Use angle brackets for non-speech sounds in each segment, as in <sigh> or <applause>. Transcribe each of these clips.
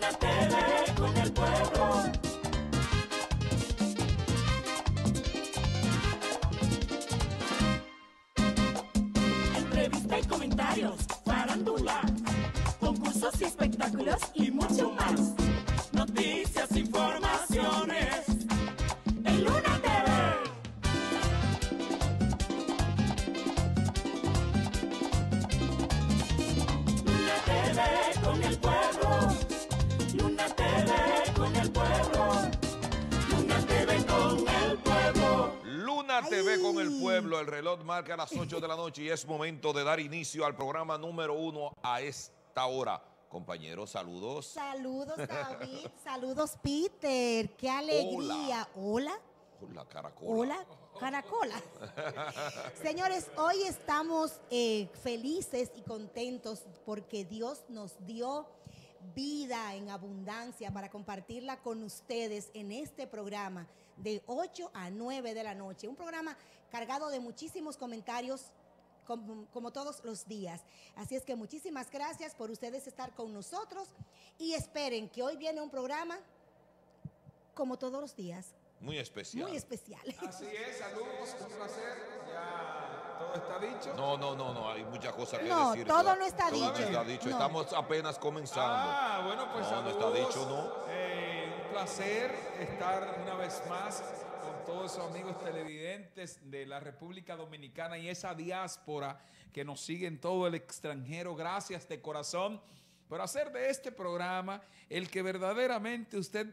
la con el pueblo. Entrevista y comentarios, farándula, concursos y espectáculos y mucho más. ve con el pueblo. El reloj marca las 8 de la noche y es momento de dar inicio al programa número uno a esta hora. Compañeros, saludos. Saludos, <laughs> David. saludos, Peter. Qué alegría. Hola. Hola, caracola. Hola, caracola. <laughs> Señores, hoy estamos eh, felices y contentos porque Dios nos dio vida en abundancia para compartirla con ustedes en este programa de 8 a 9 de la noche. Un programa cargado de muchísimos comentarios como, todos los días. Así es que muchísimas gracias por ustedes estar con nosotros y esperen que hoy viene un programa como todos los días. Muy especial. Muy especial. <laughs> Así es, saludos, un placer. todo está dicho. No, no, no, no, hay muchas cosas que no, decir. Todo no está, todo dicho. está dicho. Estamos apenas comenzando. Ah, bueno, pues. No, no está dicho, no. Eh, placer estar una vez más con todos esos amigos televidentes de la República Dominicana y esa diáspora que nos sigue en todo el extranjero. Gracias de corazón por hacer de este programa el que verdaderamente usted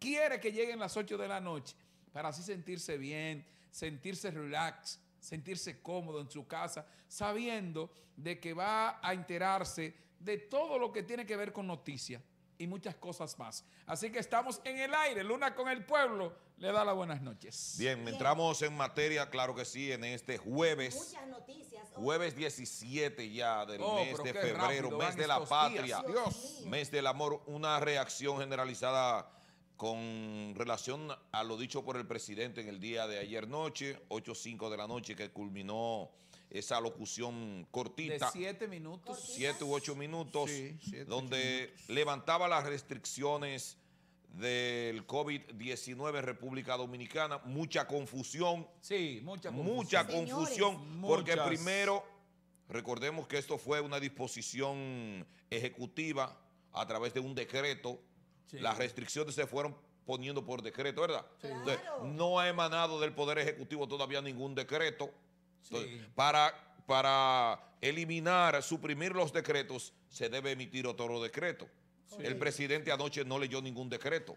quiere que llegue lleguen las 8 de la noche para así sentirse bien, sentirse relax, sentirse cómodo en su casa, sabiendo de que va a enterarse de todo lo que tiene que ver con noticias y muchas cosas más. Así que estamos en el aire, Luna con el pueblo, le da las buenas noches. Bien, entramos en materia, claro que sí, en este jueves. Muchas noticias. Oh. Jueves 17 ya del oh, mes de febrero, mes de la patria, mes del amor, una reacción generalizada con relación a lo dicho por el presidente en el día de ayer noche, 8.05 de la noche, que culminó esa locución cortita. siete minutos. Siete u ocho minutos, donde levantaba las restricciones del COVID-19 en República Dominicana. Mucha confusión. Sí, mucha confusión. Mucha confusión, porque primero, recordemos que esto fue una disposición ejecutiva a través de un decreto. Las restricciones se fueron poniendo por decreto, ¿verdad? no ha emanado del Poder Ejecutivo todavía ningún decreto para, para eliminar, suprimir los decretos, se debe emitir otro decreto. El presidente anoche no leyó ningún decreto.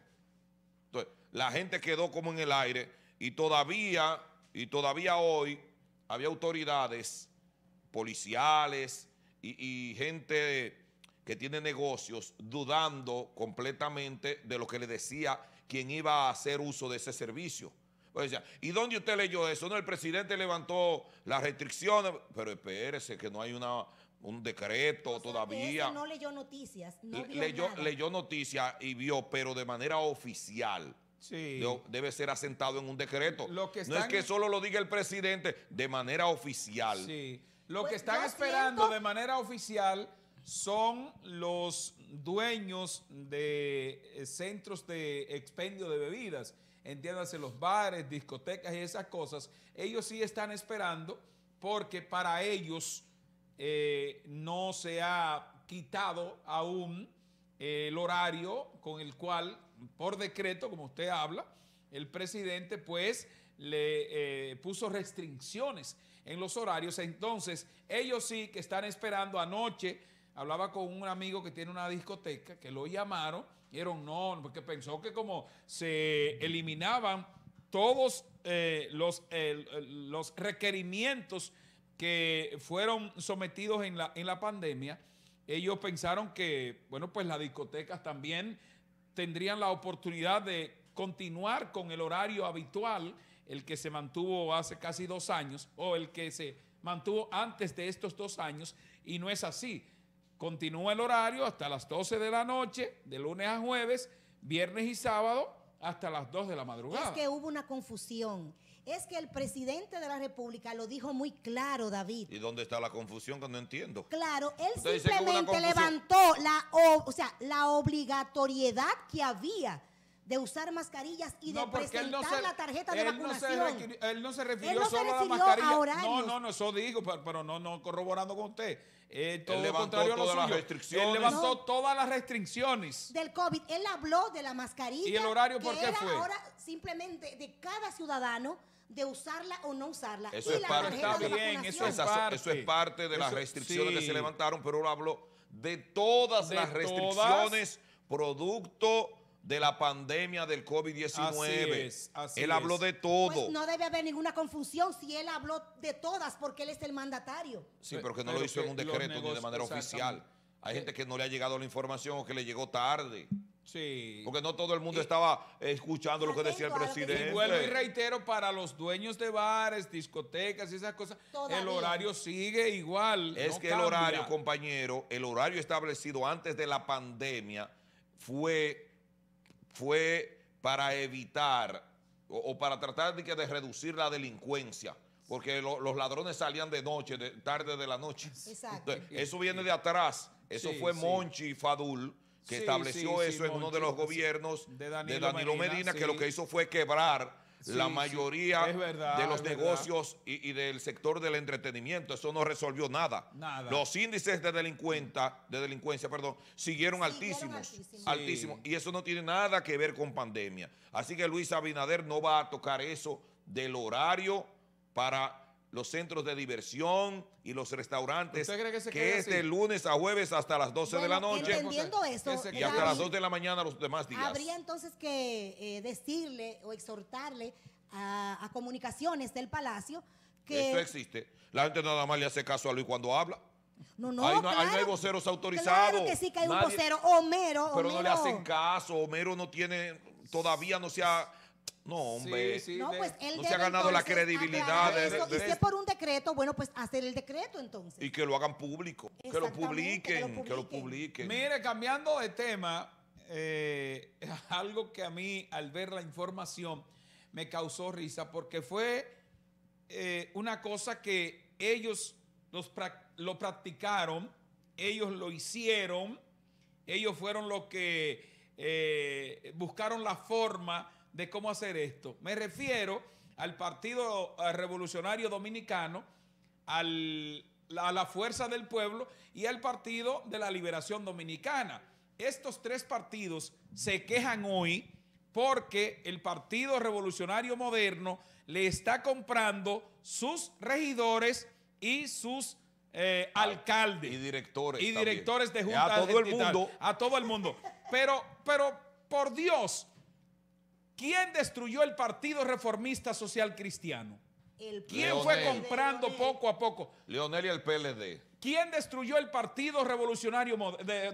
la gente quedó como en el aire y todavía, y todavía hoy había autoridades policiales y, y gente que tiene negocios dudando completamente de lo que le decía quien iba a hacer uso de ese servicio. ¿Y dónde usted leyó eso? No, el presidente levantó las restricciones, pero espérese que no hay una, un decreto todavía. todavía. no leyó noticias. leyó, noticias y vio, pero de manera oficial. Sí. Debe ser asentado en un decreto. No es que solo lo diga el presidente, de manera oficial. Sí. Lo que pues, están esperando de manera oficial son los dueños de eh, centros de expendio de bebidas entiéndase los bares, discotecas y esas cosas, ellos sí están esperando porque para ellos eh, no se ha quitado aún eh, el horario con el cual, por decreto, como usted habla, el presidente pues le eh, puso restricciones en los horarios. Entonces, ellos sí que están esperando anoche, hablaba con un amigo que tiene una discoteca, que lo llamaron dijeron no, porque pensó que como se eliminaban todos eh, los, los, requerimientos que fueron sometidos en la, en la pandemia, ellos pensaron que, bueno, pues las discotecas también tendrían la oportunidad de continuar con el horario habitual, el que se mantuvo hace casi dos años o el que se mantuvo antes de estos dos años, y no es así. Continúa el horario hasta las 12 de la noche, de lunes a jueves, viernes y sábado, hasta las 2 de la madrugada. Es que hubo una confusión. Es que el presidente de la República lo dijo muy claro, David. ¿Y dónde está la confusión que no entiendo? Claro, él simplemente levantó la, o, sea, la obligatoriedad que había de usar mascarillas y de presentar la tarjeta de vacunación. No él no se refirió solo a la mascarilla. no, no, no, eso digo, pero, no, no corroborando con usted. Eh, él levantó todas las restricciones. Del COVID. Él habló de la mascarilla. ¿Y el horario por era ahora simplemente de cada ciudadano de usarla o no usarla. Eso es parte, bien, eso es, de las restricciones que se levantaron, pero él habló de todas las restricciones producto de la pandemia del COVID-19. Él habló de pues todo. no debe haber ninguna confusión si él habló de todas porque él es el mandatario. Sí, pero que no lo hizo en un decreto ni de manera oficial. Hay gente que no le ha llegado la información o que le llegó tarde. Sí. Porque no todo el mundo estaba escuchando lo que decía el presidente. Y reitero, para los dueños de bares, discotecas y esas cosas, el horario sigue igual. Es que el horario, compañero, el horario establecido antes de la pandemia fue fue para evitar o, para tratar de, reducir la delincuencia. Porque los ladrones salían de noche, de, tarde de la noche. Exacto. eso viene de atrás. Eso fue Monchi Fadul que estableció eso en uno de los gobiernos de Danilo, Medina que lo que hizo fue quebrar la mayoría de los negocios y, del sector del entretenimiento. Eso no resolvió nada. Los índices de, de delincuencia perdón, siguieron Altísimos. altísimos. Y eso no tiene nada que ver con pandemia. Así que Luis Abinader no va a tocar eso del horario para los centros de diversión y los restaurantes, que, es de este lunes a jueves hasta las 12 de la noche. Entendiendo eso, y hasta las 2 de la mañana los demás días. Habría entonces que eh, decirle o exhortarle a, comunicaciones del Palacio que... Eso existe. La gente nada más le hace caso a Luis cuando habla. No, no, no, hay voceros autorizados. Claro que sí que hay un vocero, Homero. Pero no le hacen caso, Homero no tiene, todavía no se ha no, hombre. Pues, no, se ha ganado la credibilidad de, si es por un decreto, bueno, pues hacer el decreto entonces. Y que lo hagan público. Que lo publiquen. Que lo publiquen. Mire, cambiando de tema, eh, <laughs> algo que a mí al ver la información me causó risa porque fue eh, una cosa que ellos los, lo practicaron, ellos lo hicieron, ellos fueron los que eh, buscaron la forma de cómo hacer esto. Me refiero al Partido eh, Revolucionario Dominicano, a la Fuerza del Pueblo y al Partido de la Liberación Dominicana. Estos tres partidos se quejan hoy porque el Partido Revolucionario Moderno le está comprando sus regidores y sus eh, ah, alcaldes. Y directores. Y directores de eh, juntas. A todo el mundo. A todo el mundo. Pero, pero, por Dios, ¿Quién destruyó el Partido Reformista Social Cristiano? El ¿Quién fue comprando poco a poco? Leonel y el PLD. ¿Quién destruyó el Partido Revolucionario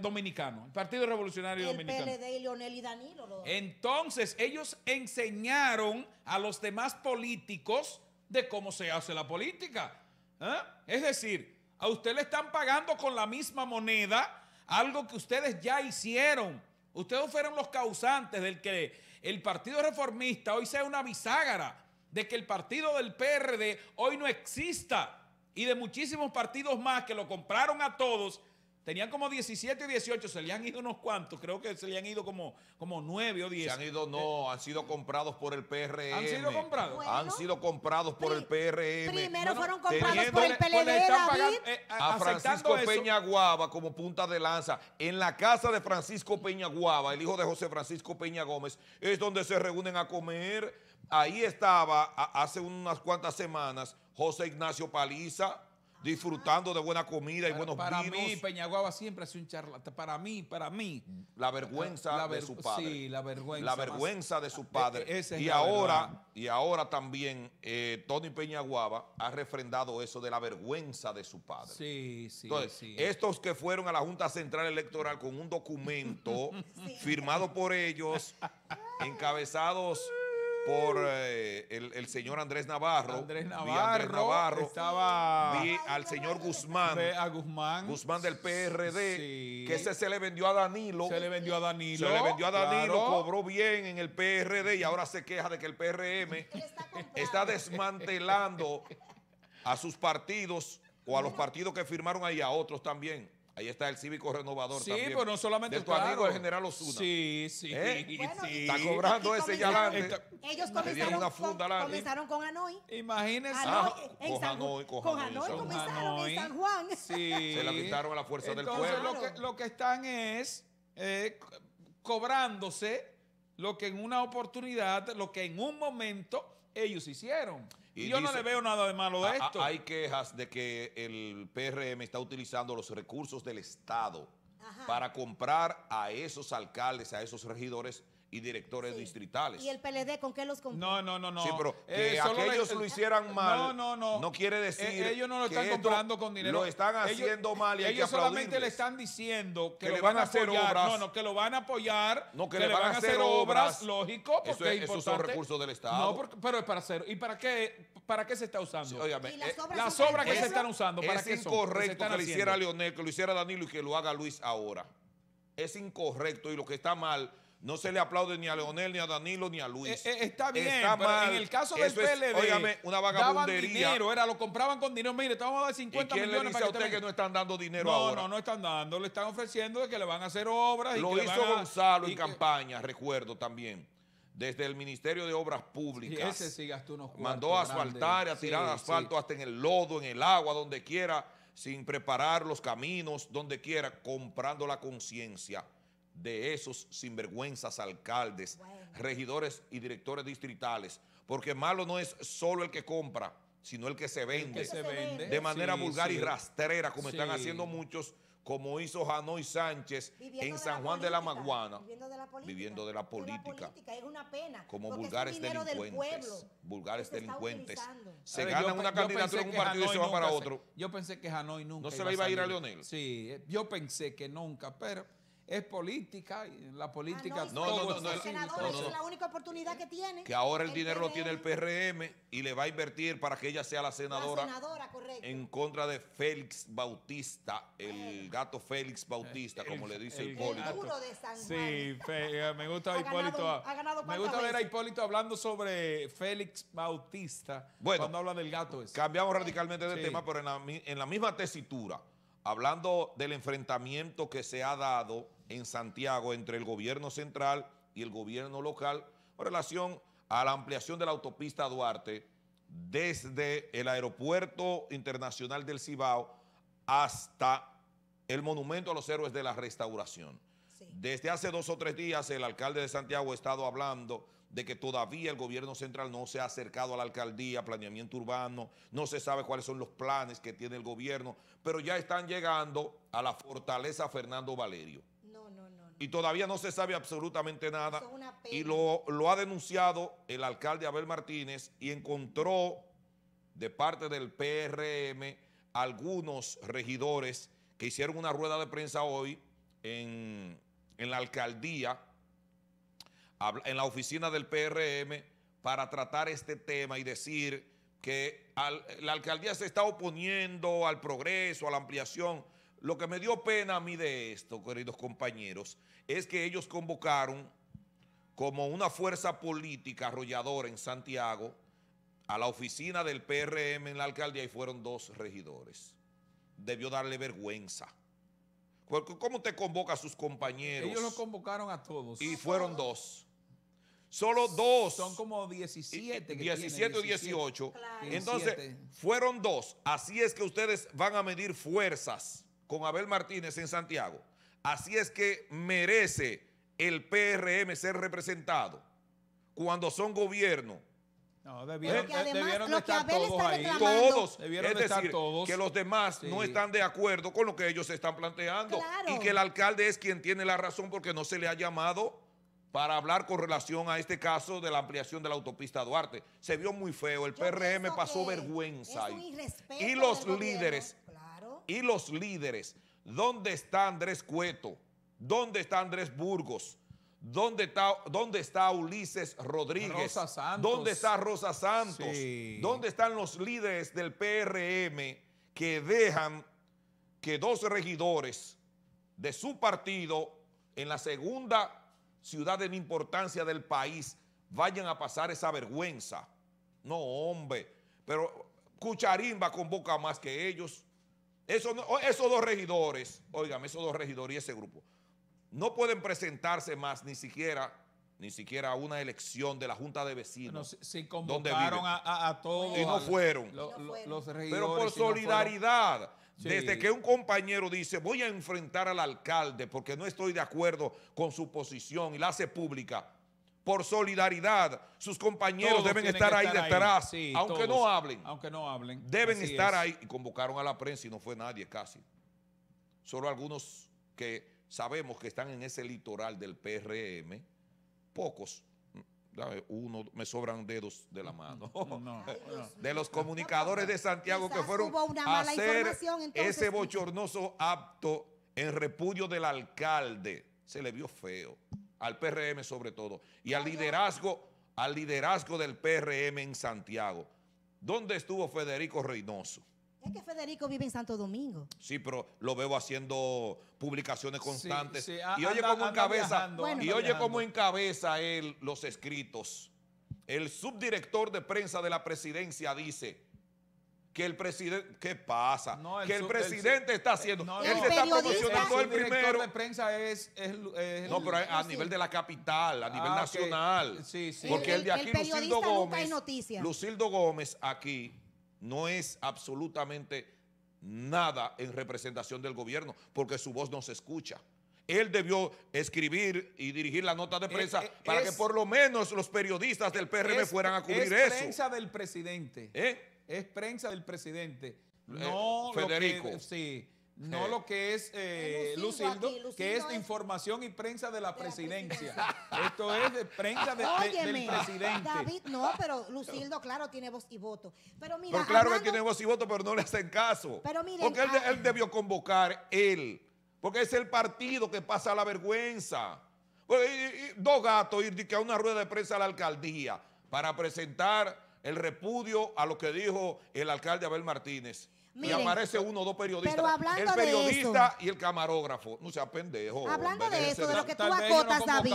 Dominicano? El Partido Revolucionario Dominicano. El PLD y Leonel y Danilo. Entonces, ellos enseñaron a los demás políticos de cómo se hace la política. ¿eh? Es decir, a usted le están pagando con la misma moneda algo que ustedes ya hicieron. Ustedes fueron los causantes del que el Partido Reformista hoy sea una bisagra de que el partido del PRD hoy no exista y de muchísimos partidos más que lo compraron a todos Tenían como 17 y 18, se le han ido unos cuantos, creo que se le han ido como, como 9 o 10. Se han ido, no, eh, han sido comprados por el PRM. Han sido comprados. han sido comprados por el PRM. Primero fueron comprados por el PLD, pues David. Eh, a, Francisco Peña Guava como punta de lanza. En la casa de Francisco Peña Guava, el hijo de José Francisco Peña Gómez, es donde se reúnen a comer. Ahí estaba hace unas cuantas semanas José Ignacio Paliza, disfrutando de buena comida y buenos para vinos. Para mí, Peñaguaba siempre ha un charla... Para mí, para mí. La vergüenza de su padre. Sí, la vergüenza. La vergüenza de su e, padre. E, y, ahora, y ahora también eh, Tony Peñaguaba ha refrendado eso de la vergüenza de su padre. Sí, sí, Estos que fueron a la Junta Central Electoral con un documento <laughs> firmado por ellos, encabezados por eh, el, señor Andrés Navarro. Estaba. Vi al señor Guzmán. Guzmán. del PRD. Que ese se le vendió a Danilo. Se le vendió a Danilo. le vendió a cobró bien en el PRD y ahora se queja de que el PRM está <laughs> desmantelando a sus partidos o a los partidos que firmaron ahí, a otros también. Ahí está el cívico renovador sí, también. Sí, pero no solamente de tu amigo el general Osuna. Sí, sí, ¿Eh? Está cobrando ese ya Ellos comenzaron, con, Hanoi. Imagínense. Ah, con, Hanoi, con, con Hanoi, comenzaron en San Juan. Sí. Se la quitaron a la fuerza del pueblo. Lo que, lo que están es eh, cobrándose lo que en una oportunidad, lo que en un momento ellos hicieron. Y, yo no le veo nada de malo a esto. Hay quejas de que el PRM está utilizando los recursos del Estado para comprar a esos alcaldes, a esos regidores y directores distritales. ¿Y el PLD con qué los No, no, no, no. Sí, pero eh, que aquellos lo hicieran mal. No, no, no. No quiere eh, decir. ...que ellos no lo están comprando con dinero. Lo están haciendo mal y hay que Ellos solamente le están diciendo que, lo le van, a hacer obras. No, no, que lo van a apoyar. No, que, le van, a hacer obras. Lógico, porque eso es, importante. Esos son recursos del Estado. No, porque, pero es para hacer. ¿Y para qué, para qué se está usando? Sí, las eh, obras, las obras que se están usando. ¿para es incorrecto que lo hiciera Leonel, que lo hiciera Danilo y que lo haga Luis ahora. Es incorrecto y lo que está mal no se le aplaude ni a Leonel, ni a Danilo, ni a Luis. Eh, eh, está bien, está pero mal. en el caso del PLD, una vagabundería. Daban dinero, era, lo compraban con dinero. Mire, estamos a dar 50 quién millones. le dice para a usted que, no están dando dinero no, ahora? No, no, no están dando. Le están ofreciendo de que le van a hacer obras. Lo y que hizo Gonzalo en campaña, recuerdo también. Desde el Ministerio de Obras Públicas. Y ese sí gastó unos Mandó a asfaltar, a tirar asfalto hasta en el lodo, en el agua, donde quiera, sin preparar los caminos, donde quiera, comprando la conciencia de esos sinvergüenzas alcaldes, regidores y directores distritales, porque malo no es solo el que compra, sino el que se vende, de manera vulgar y rastrera, como están haciendo muchos, como hizo Janoy Sánchez en San Juan de la Maguana, viviendo de la política. una pena. Como vulgares delincuentes. vulgares delincuentes. Se gana una candidatura en un partido y se va para otro. Yo pensé que Janoy nunca. ¿No se le iba a ir a Leonel? Sí, yo pensé que nunca, pero es política. la política ah, no, no, no, es la única oportunidad que tiene. Que ahora el, dinero lo tiene el PRM y le va a invertir para que ella sea la senadora. La senadora, correcto. En contra de Félix Bautista, el gato Félix Bautista, eh, como le dice Hipólito. Sí, me gusta Hipólito. ganado, me gusta ver a Hipólito hablando sobre Félix Bautista bueno, cuando habla del gato. Cambiamos radicalmente de tema, pero en la, en la misma tesitura, hablando del enfrentamiento que se ha dado en Santiago entre el gobierno central y el gobierno local en relación a la ampliación de la autopista Duarte desde el aeropuerto internacional del Cibao hasta el monumento a los héroes de la restauración. Desde hace dos o tres días el alcalde de Santiago ha estado hablando de que todavía el gobierno central no se ha acercado a la alcaldía, planeamiento urbano, no se sabe cuáles son los planes que tiene el gobierno, pero ya están llegando a la fortaleza Fernando Valerio y todavía no se sabe absolutamente nada. y lo, ha denunciado el alcalde Abel Martínez y encontró de parte del PRM algunos regidores que hicieron una rueda de prensa hoy en, la alcaldía, en la oficina del PRM, para tratar este tema y decir que la alcaldía se está oponiendo al progreso, a la ampliación lo que me dio pena a mí de esto, queridos compañeros, es que ellos convocaron como una fuerza política arrolladora en Santiago a la oficina del PRM en la alcaldía y fueron dos regidores. Debió darle vergüenza. Porque ¿cómo te convoca a sus compañeros? Ellos lo convocaron a todos. Y fueron dos. Solo dos. Son como 17. 17 o 18. Entonces, fueron dos. Así es que ustedes van a medir fuerzas con Abel Martínez en Santiago. Así es que merece el PRM ser representado cuando son gobierno. No, debieron, debieron estar todos ahí. es decir, que los demás no están de acuerdo con lo que ellos están planteando. Y que el alcalde es quien tiene la razón porque no se le ha llamado para hablar con relación a este caso de la ampliación de la autopista Duarte. Se vio muy feo. El PRM pasó vergüenza. Y los líderes y los líderes. ¿Dónde está Andrés Cueto? ¿Dónde está Andrés Burgos? ¿Dónde está, dónde está Ulises Rodríguez? ¿Dónde está Rosa Santos? ¿Dónde están los líderes del PRM que dejan que dos regidores de su partido en la segunda ciudad en importancia del país vayan a pasar esa vergüenza? No, hombre. Pero Cucharín va con más que ellos. Oh, esos, dos regidores, oigan, esos dos regidores y ese grupo, no pueden presentarse más ni siquiera ni siquiera una elección de la Junta de Vecinos. donde convocaron a, todos. Y no fueron. Pero por solidaridad. Desde que un compañero dice, voy a enfrentar al alcalde porque no estoy de acuerdo con su posición y la hace pública, por solidaridad. Sus compañeros deben estar, ahí detrás, aunque no hablen. Aunque no hablen. Deben estar ahí. Y convocaron a la prensa y no fue nadie casi. Solo algunos que sabemos que están en ese litoral del PRM, pocos. Uno, me sobran dedos de la mano. <laughs> De los comunicadores de Santiago que fueron a hacer ese bochornoso acto en repudio del alcalde. Se le vio feo al PRM sobre todo, y al liderazgo, al liderazgo del PRM en Santiago. ¿Dónde estuvo Federico Reynoso? Es que Federico vive en Santo Domingo. Sí, pero lo veo haciendo publicaciones constantes. y oye como encabeza, y oye cómo encabeza él los escritos. El subdirector de prensa de la presidencia dice, que el presidente. ¿Qué pasa? que el presidente está haciendo. él está promocionando el, el de prensa es. es, no, pero a nivel de la capital, a ah, nivel nacional. Sí, sí. Porque el, de aquí, Lucildo Gómez. Lucildo Gómez aquí no es absolutamente nada en representación del gobierno, porque su voz no se escucha. Él debió escribir y dirigir la nota de eh, prensa eh, para que por lo menos los periodistas del PRM fueran a cubrir eso. prensa del presidente. ¿Eh? es prensa del presidente. Eh, no, Federico. Lo que, sí. No lo que es eh, Lucildo, que es información y prensa de la, presidencia. <laughs> Esto es de prensa del presidente. David, no, pero Lucildo, claro, tiene voz y voto. Pero mira, claro que tiene voz y voto, pero no le hacen caso. porque ah, él, debió convocar él. Porque es el partido que pasa la vergüenza. Pues, dos gatos ir a una rueda de prensa a la alcaldía para presentar el repudio a lo que dijo el alcalde Abel Martínez. y aparece uno o dos periodistas. el periodista y el camarógrafo. No sea pendejo. Hablando de eso, de lo que tú acotas, David.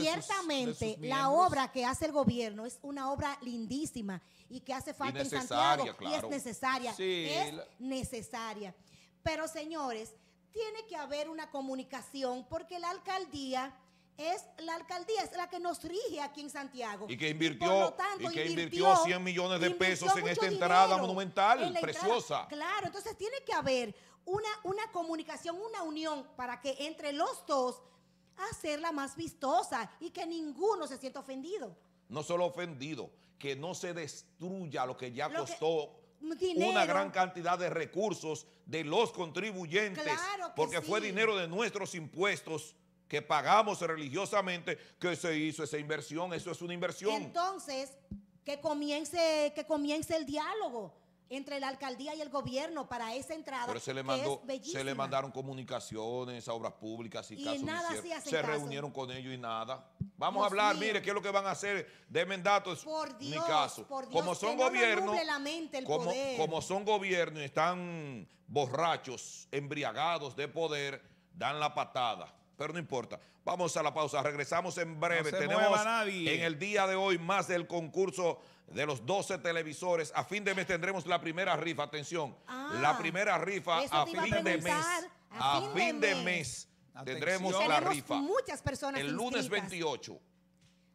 Ciertamente, la obra que hace el gobierno es una obra lindísima y que hace falta en Santiago. Claro. Y es necesaria. Sí, es necesaria. Pero, señores, tiene que haber una comunicación porque la alcaldía es la alcaldía, es la que nos rige aquí en Santiago. Y que invirtió, y que invirtió, 100 millones de pesos en esta entrada monumental, preciosa. claro, entonces tiene que haber una, una comunicación, una unión para que entre los dos hacerla más vistosa y que ninguno se sienta ofendido. No solo ofendido, que no se destruya lo que ya costó. una gran cantidad de recursos de los contribuyentes, porque fue dinero de nuestros impuestos que pagamos religiosamente, que se hizo esa inversión, eso es una inversión. Entonces, que comience, que comience el diálogo entre la alcaldía y el gobierno para esa entrada. Pero se le, mandó, se le mandaron comunicaciones obras públicas y, y casos nada se reunieron con ellos y nada. Vamos a hablar, mire, qué es lo que van a hacer. Denme datos. Por Dios, caso. Por Dios, como son gobiernos como, como son gobiernos y están borrachos, embriagados de poder, dan la patada pero no importa. Vamos a la pausa, regresamos en breve. Tenemos en el día de hoy más del concurso de los 12 televisores. A fin de mes tendremos la primera rifa, atención, la ah, primera rifa a fin, de mes, a, fin de mes. Tendremos la rifa. Muchas personas. El lunes 28.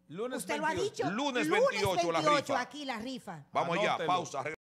Lunes lo ha dicho. Lunes, 28, la rifa. Aquí la rifa. Vamos allá, pausa.